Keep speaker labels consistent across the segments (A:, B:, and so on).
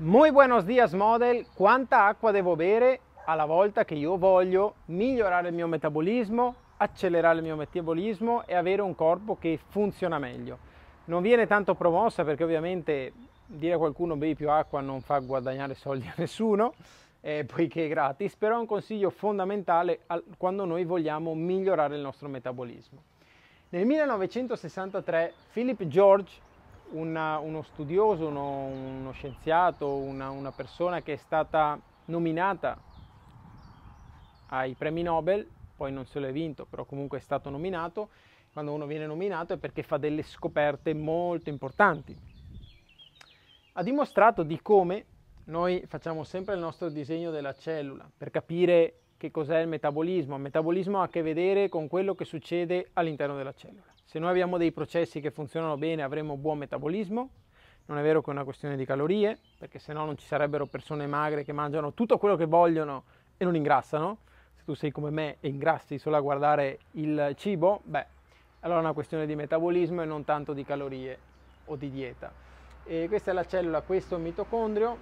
A: Muy buenos días model, quanta acqua devo bere alla volta che io voglio migliorare il mio metabolismo, accelerare il mio metabolismo e avere un corpo che funziona meglio? Non viene tanto promossa perché ovviamente dire a qualcuno bevi più acqua non fa guadagnare soldi a nessuno, eh, poiché è gratis, però è un consiglio fondamentale al, quando noi vogliamo migliorare il nostro metabolismo. Nel 1963 Philip George una, uno studioso, uno, uno scienziato, una, una persona che è stata nominata ai premi Nobel, poi non se l'è vinto, però comunque è stato nominato, quando uno viene nominato è perché fa delle scoperte molto importanti. Ha dimostrato di come noi facciamo sempre il nostro disegno della cellula per capire che cos'è il metabolismo? Il metabolismo ha a che vedere con quello che succede all'interno della cellula. Se noi abbiamo dei processi che funzionano bene avremo buon metabolismo, non è vero che è una questione di calorie, perché se no non ci sarebbero persone magre che mangiano tutto quello che vogliono e non ingrassano. Se tu sei come me e ingrassi solo a guardare il cibo, beh, allora è una questione di metabolismo e non tanto di calorie o di dieta. E questa è la cellula, questo è il mitocondrio,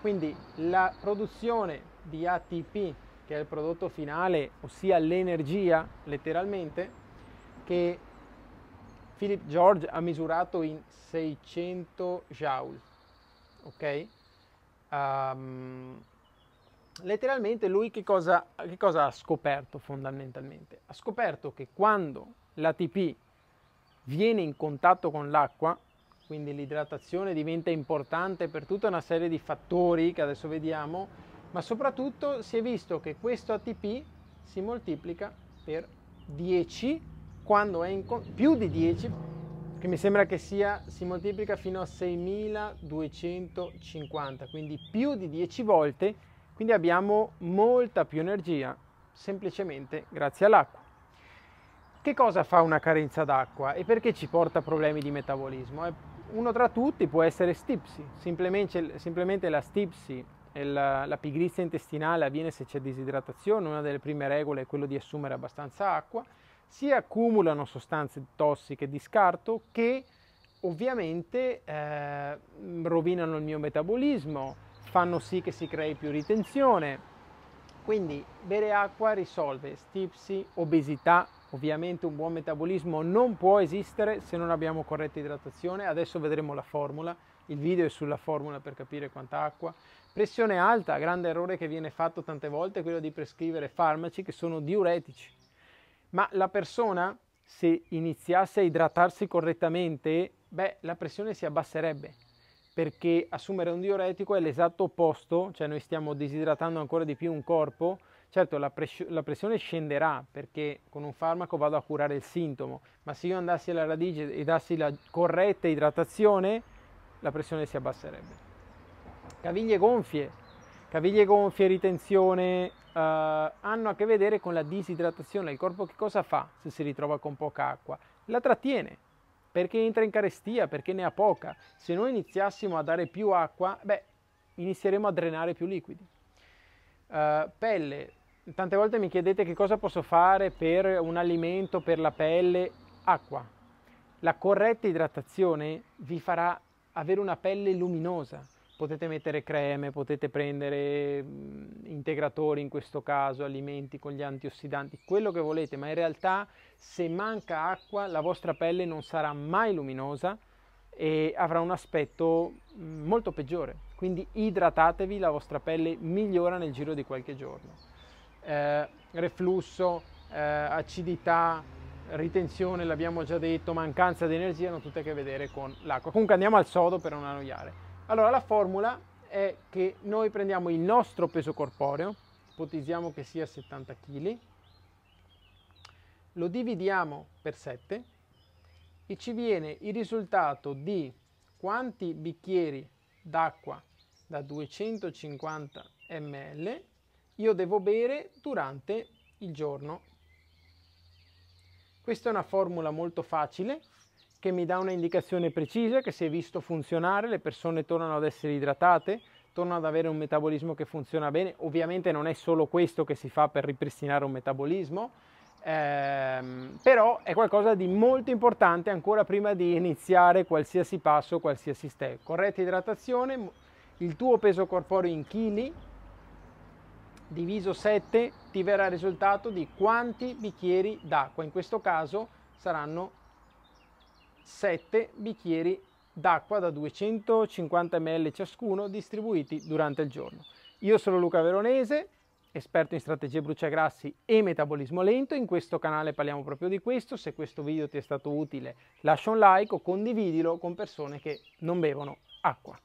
A: quindi la produzione di ATP che è il prodotto finale, ossia l'energia letteralmente, che Philip George ha misurato in 600 joule. Ok? Um, letteralmente lui che cosa, che cosa ha scoperto fondamentalmente? Ha scoperto che quando l'ATP viene in contatto con l'acqua, quindi l'idratazione diventa importante per tutta una serie di fattori che adesso vediamo, ma soprattutto si è visto che questo ATP si moltiplica per 10 quando è in più di 10 che mi sembra che sia si moltiplica fino a 6250 quindi più di 10 volte quindi abbiamo molta più energia semplicemente grazie all'acqua che cosa fa una carenza d'acqua e perché ci porta problemi di metabolismo eh, uno tra tutti può essere stipsi, semplicemente, la stipsi la, la pigrizia intestinale avviene se c'è disidratazione, una delle prime regole è quello di assumere abbastanza acqua, si accumulano sostanze tossiche di scarto che ovviamente eh, rovinano il mio metabolismo, fanno sì che si crei più ritenzione. Quindi bere acqua risolve stipsi, obesità, ovviamente un buon metabolismo non può esistere se non abbiamo corretta idratazione, adesso vedremo la formula il video è sulla formula per capire quanta acqua. Pressione alta, grande errore che viene fatto tante volte è quello di prescrivere farmaci che sono diuretici. Ma la persona, se iniziasse a idratarsi correttamente, beh, la pressione si abbasserebbe perché assumere un diuretico è l'esatto opposto, cioè noi stiamo disidratando ancora di più un corpo, certo la, pres- la, pressione scenderà perché con un farmaco vado a curare il sintomo, ma se io andassi alla radice e dassi la corretta idratazione, la pressione si abbasserebbe. Caviglie gonfie, caviglie gonfie, ritenzione, Uh, hanno a che vedere con la disidratazione. Il corpo che cosa fa se si ritrova con poca acqua? La trattiene perché entra in carestia, perché ne ha poca. Se noi iniziassimo a dare più acqua, beh, inizieremo a drenare più liquidi. Uh, pelle, tante volte mi chiedete che cosa posso fare per un alimento per la pelle, acqua. La corretta idratazione vi farà avere una pelle luminosa. Potete mettere creme, potete prendere integratori in questo caso, alimenti con gli antiossidanti, quello che volete, ma in realtà se manca acqua la vostra pelle non sarà mai luminosa e avrà un aspetto molto peggiore. Quindi idratatevi, la vostra pelle migliora nel giro di qualche giorno. Eh, reflusso, eh, acidità, ritenzione, l'abbiamo già detto, mancanza di energia, hanno tutte a che vedere con l'acqua. Comunque andiamo al sodo per non annoiare. Allora la formula è che noi prendiamo il nostro peso corporeo, ipotizziamo che sia 70 kg, lo dividiamo per 7 e ci viene il risultato di quanti bicchieri d'acqua da 250 ml io devo bere durante il giorno questa è una formula molto facile che mi dà un'indicazione precisa che è visto funzionare le persone tornano ad essere idratate, tornano ad avere un metabolismo che funziona bene. Ovviamente non è solo questo che si fa per ripristinare un metabolismo, ehm, però è qualcosa di molto importante ancora prima di iniziare qualsiasi passo, qualsiasi step. Corretta idratazione, il tuo peso corporeo in chili, diviso 7 ti verrà il risultato di quanti bicchieri d'acqua. In questo caso saranno 7 bicchieri d'acqua da 250 ml ciascuno distribuiti durante il giorno. Io sono Luca Veronese, esperto in strategie bruciagrassi e metabolismo lento. In questo canale parliamo proprio di questo. Se questo video ti è stato utile lascia un like o condividilo con persone che non bevono acqua.